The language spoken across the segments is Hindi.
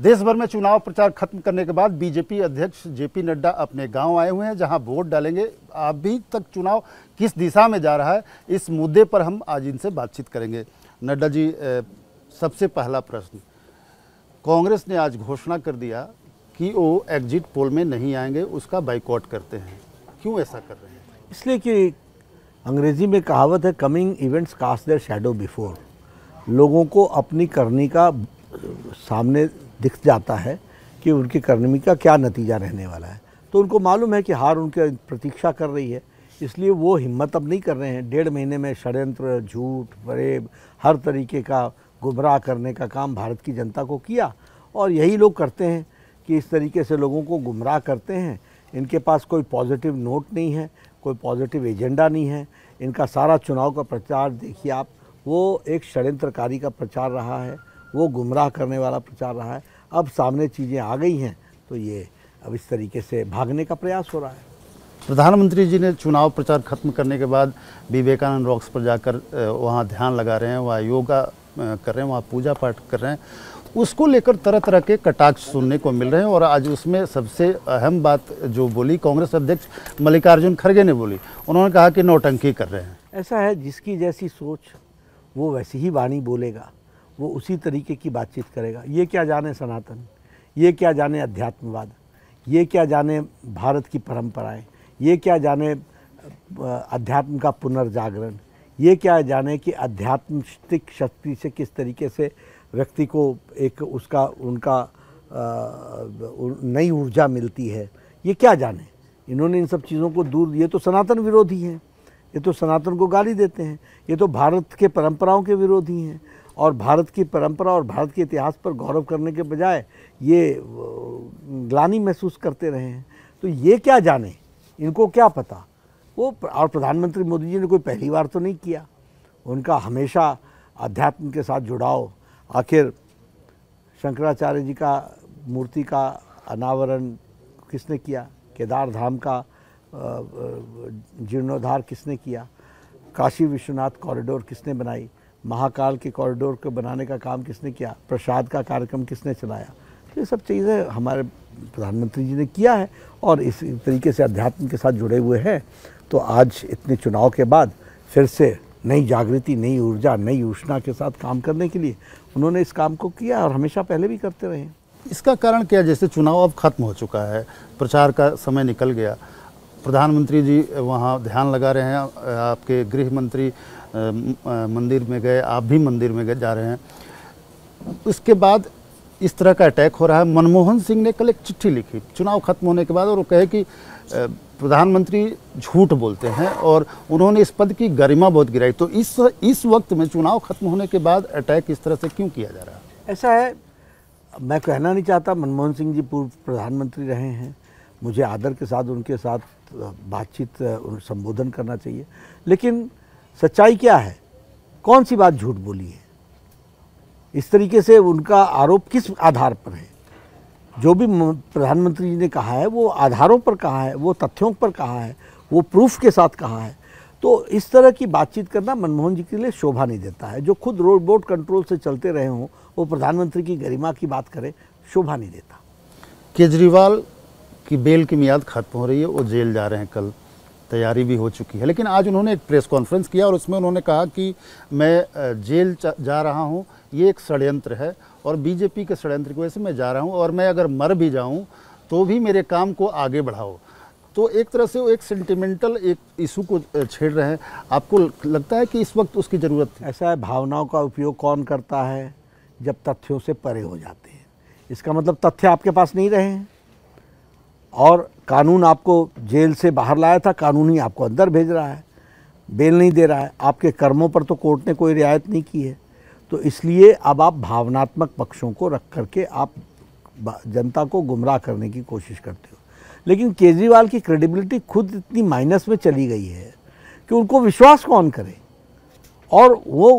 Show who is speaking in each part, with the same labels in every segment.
Speaker 1: देश भर में चुनाव प्रचार खत्म करने के बाद बीजेपी अध्यक्ष जेपी नड्डा अपने गांव आए हुए हैं जहां वोट डालेंगे अभी तक चुनाव किस दिशा में जा रहा है इस मुद्दे पर हम आज इनसे बातचीत करेंगे नड्डा जी सबसे पहला प्रश्न कांग्रेस ने आज घोषणा कर दिया कि वो एग्जिट पोल में नहीं आएंगे उसका बाइकआउट करते हैं
Speaker 2: क्यों ऐसा कर रहे हैं इसलिए कि अंग्रेजी में कहावत है coming events cast their shadow before लोगों को अपनी करनी का सामने दिख जाता है कि उनकी कर्मी का क्या नतीजा रहने वाला है तो उनको मालूम है कि हार उनकी प्रतीक्षा कर रही है इसलिए वो हिम्मत अब नहीं कर रहे हैं डेढ़ महीने में षडयंत्र झूठ फरेब हर तरीके का गुमराह करने का काम भारत की जनता को किया और यही लोग करते हैं कि इस तरीके से लोगों को गुमराह करते हैं इनके पास कोई पॉजिटिव नोट नहीं है कोई पॉजिटिव एजेंडा नहीं है इनका सारा चुनाव का प्रचार देखिए आप वो एक षड्यंत्रकारी का प्रचार रहा है वो गुमराह करने वाला प्रचार रहा है अब सामने चीज़ें आ गई हैं तो ये अब इस तरीके से भागने का प्रयास हो रहा है
Speaker 1: प्रधानमंत्री जी ने चुनाव प्रचार खत्म करने के बाद विवेकानंद रॉक्स पर जाकर वहाँ ध्यान लगा रहे हैं वहाँ योगा कर रहे हैं वहाँ पूजा पाठ कर रहे हैं उसको लेकर तरह तरह के कटाक्ष सुनने को मिल रहे हैं और आज उसमें सबसे अहम बात जो बोली कांग्रेस अध्यक्ष मल्लिकार्जुन खड़गे ने बोली उन्होंने कहा कि नौटंकी कर रहे हैं
Speaker 2: ऐसा है जिसकी जैसी सोच वो वैसी ही वाणी बोलेगा वो उसी तरीके की बातचीत करेगा ये क्या जाने सनातन ये क्या जाने अध्यात्मवाद ये क्या जाने भारत की परंपराएं ये क्या जाने अध्यात्म का पुनर्जागरण ये क्या जाने कि आध्यात्मिक शक्ति से किस तरीके से व्यक्ति को एक उसका उनका नई ऊर्जा मिलती है ये क्या जाने इन्होंने इन सब चीज़ों को दूर ये तो सनातन विरोधी हैं ये तो सनातन को गाली देते हैं ये तो भारत के परंपराओं के विरोधी हैं और भारत की परंपरा और भारत के इतिहास पर गौरव करने के बजाय ये ग्लानी महसूस करते रहे हैं तो ये क्या जाने इनको क्या पता वो और प्रधानमंत्री मोदी जी ने कोई पहली बार तो नहीं किया उनका हमेशा अध्यात्म के साथ जुड़ाव आखिर शंकराचार्य जी का मूर्ति का अनावरण किसने किया केदार धाम का जीर्णोद्धार किसने किया काशी विश्वनाथ कॉरिडोर किसने बनाई महाकाल के कॉरिडोर को बनाने का काम किसने किया प्रसाद का कार्यक्रम किसने चलाया तो ये सब चीज़ें हमारे प्रधानमंत्री जी ने किया है और इस तरीके से अध्यात्म के साथ जुड़े हुए हैं तो आज इतने चुनाव के बाद फिर से नई जागृति नई ऊर्जा नई योजना के साथ काम करने के लिए उन्होंने इस काम को किया और हमेशा पहले भी करते रहे
Speaker 1: इसका कारण क्या जैसे चुनाव अब खत्म हो चुका है प्रचार का समय निकल गया प्रधानमंत्री जी वहाँ ध्यान लगा रहे हैं आपके गृह मंत्री मंदिर में गए आप भी मंदिर में गए जा रहे हैं उसके बाद इस तरह का अटैक हो रहा है मनमोहन सिंह ने कल एक चिट्ठी लिखी चुनाव खत्म होने के बाद और वो कहे कि प्रधानमंत्री झूठ बोलते हैं और उन्होंने इस पद की गरिमा बहुत गिराई तो इस इस वक्त में चुनाव खत्म होने के बाद अटैक इस तरह से क्यों किया जा रहा है
Speaker 2: ऐसा है मैं कहना नहीं चाहता मनमोहन सिंह जी पूर्व प्रधानमंत्री रहे हैं मुझे आदर के साथ उनके साथ बातचीत संबोधन करना चाहिए लेकिन सच्चाई क्या है कौन सी बात झूठ बोली है इस तरीके से उनका आरोप किस आधार पर है जो भी प्रधानमंत्री जी ने कहा है वो आधारों पर कहा है वो तथ्यों पर कहा है वो प्रूफ के साथ कहा है तो इस तरह की बातचीत करना मनमोहन जी के लिए शोभा नहीं देता है जो खुद रोड बोर्ड कंट्रोल से चलते रहे हों वो प्रधानमंत्री की गरिमा की बात करें शोभा नहीं देता
Speaker 1: केजरीवाल कि बेल की मियाद ख़त्म हो रही है वो जेल जा रहे हैं कल तैयारी भी हो चुकी है लेकिन आज उन्होंने एक प्रेस कॉन्फ्रेंस किया और उसमें उन्होंने कहा कि मैं जेल जा रहा हूँ ये एक षडयंत्र है और बीजेपी के षडयंत्र की वजह से मैं जा रहा हूँ और मैं अगर मर भी जाऊँ तो भी मेरे काम को आगे बढ़ाओ तो एक तरह से वो
Speaker 2: एक सेंटिमेंटल एक इशू को छेड़ रहे हैं आपको लगता है कि इस वक्त उसकी ज़रूरत है ऐसा है भावनाओं का उपयोग कौन करता है जब तथ्यों से परे हो जाते हैं इसका मतलब तथ्य आपके पास नहीं रहे हैं और कानून आपको जेल से बाहर लाया था कानून ही आपको अंदर भेज रहा है बेल नहीं दे रहा है आपके कर्मों पर तो कोर्ट ने कोई रियायत नहीं की है तो इसलिए अब आप भावनात्मक पक्षों को रख करके आप जनता को गुमराह करने की कोशिश करते हो लेकिन केजरीवाल की क्रेडिबिलिटी खुद इतनी माइनस में चली गई है कि उनको विश्वास कौन करे और वो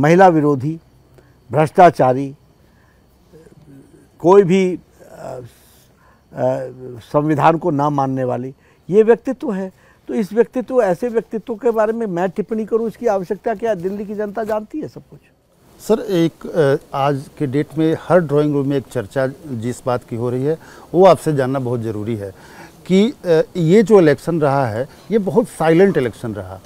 Speaker 2: महिला विरोधी भ्रष्टाचारी कोई भी संविधान को ना मानने वाली ये व्यक्तित्व है तो इस व्यक्तित्व ऐसे व्यक्तित्व के बारे में मैं टिप्पणी करूँ इसकी आवश्यकता क्या दिल्ली की जनता जानती है सब कुछ सर एक आज
Speaker 1: के डेट में हर ड्राइंग रूम में एक चर्चा जिस बात की हो रही है वो आपसे जानना बहुत ज़रूरी है कि ये जो इलेक्शन रहा है ये बहुत साइलेंट इलेक्शन रहा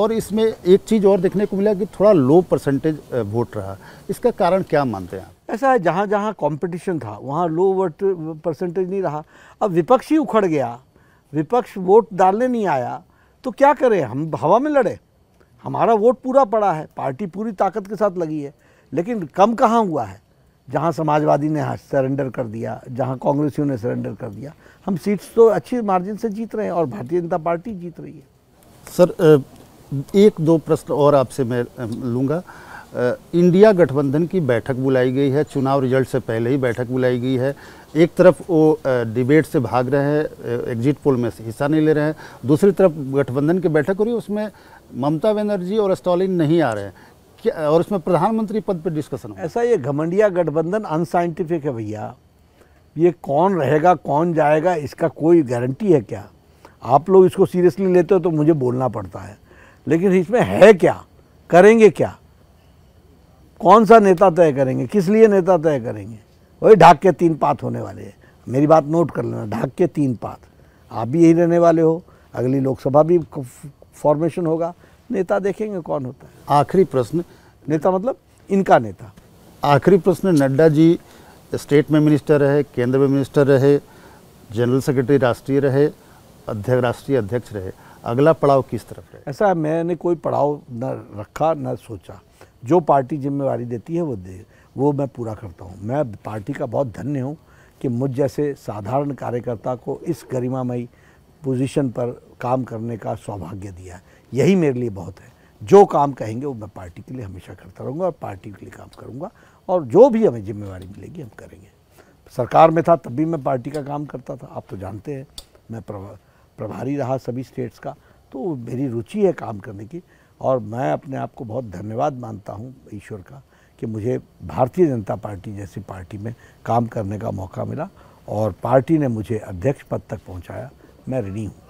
Speaker 1: और इसमें एक चीज़ और देखने को मिला कि थोड़ा लो परसेंटेज वोट रहा इसका कारण क्या मानते हैं
Speaker 2: आप ऐसा है जहाँ जहाँ कंपटीशन था वहाँ लो वोट परसेंटेज नहीं रहा अब विपक्ष ही उखड़ गया विपक्ष वोट डालने नहीं आया तो क्या करें हम हवा में लड़े हमारा वोट पूरा पड़ा है पार्टी पूरी ताकत के साथ लगी है लेकिन कम कहाँ हुआ है जहाँ समाजवादी ने सरेंडर कर दिया जहाँ कांग्रेसियों ने सरेंडर कर दिया हम सीट्स तो अच्छी मार्जिन से जीत रहे हैं और भारतीय जनता पार्टी जीत रही है सर
Speaker 1: एक दो प्रश्न और आपसे मैं लूँगा इंडिया गठबंधन की बैठक बुलाई गई है चुनाव रिजल्ट से पहले ही बैठक बुलाई गई है एक तरफ वो डिबेट से भाग रहे हैं एग्जिट पोल में हिस्सा नहीं ले रहे हैं दूसरी तरफ गठबंधन की बैठक हो रही है उसमें ममता
Speaker 2: बनर्जी और स्टालिन नहीं आ रहे हैं क्या और उसमें प्रधानमंत्री पद पर डिस्कशन ऐसा ये घमंडिया गठबंधन अनसाइंटिफिक है भैया ये कौन रहेगा कौन जाएगा इसका कोई गारंटी है क्या आप लोग इसको सीरियसली लेते हो तो मुझे बोलना पड़ता है लेकिन इसमें है क्या करेंगे क्या कौन सा नेता तय करेंगे किस लिए नेता तय करेंगे वही ढाक के तीन पात होने वाले हैं मेरी बात नोट कर लेना ढाक के तीन पात आप भी यही रहने वाले हो अगली लोकसभा भी फॉर्मेशन होगा नेता देखेंगे कौन होता है आखिरी प्रश्न नेता मतलब इनका नेता आखिरी
Speaker 1: प्रश्न नड्डा जी स्टेट में मिनिस्टर रहे केंद्र में मिनिस्टर रहे जनरल सेक्रेटरी राष्ट्रीय रहे अध्यक्ष राष्ट्रीय अध्यक्ष रहे अगला पड़ाव किस तरफ रहे
Speaker 2: ऐसा मैंने कोई पड़ाव न रखा न सोचा जो पार्टी जिम्मेवारी देती है वो दे वो मैं पूरा करता हूँ मैं पार्टी का बहुत धन्य हूँ कि मुझ जैसे साधारण कार्यकर्ता को इस गरिमामयी पोजीशन पर काम करने का सौभाग्य दिया है यही मेरे लिए बहुत है जो काम कहेंगे वो मैं पार्टी के लिए हमेशा करता रहूँगा और पार्टी के लिए काम करूँगा और जो भी हमें जिम्मेवारी मिलेगी हम करेंगे सरकार में था तब भी मैं पार्टी का काम करता था आप तो जानते हैं मैं प्रभारी रहा सभी स्टेट्स का तो मेरी रुचि है काम करने की और मैं अपने आप को बहुत धन्यवाद मानता हूँ ईश्वर का कि मुझे भारतीय जनता पार्टी जैसी पार्टी में काम करने का मौका मिला और पार्टी ने मुझे अध्यक्ष पद तक पहुँचाया मैं ऋणी हूँ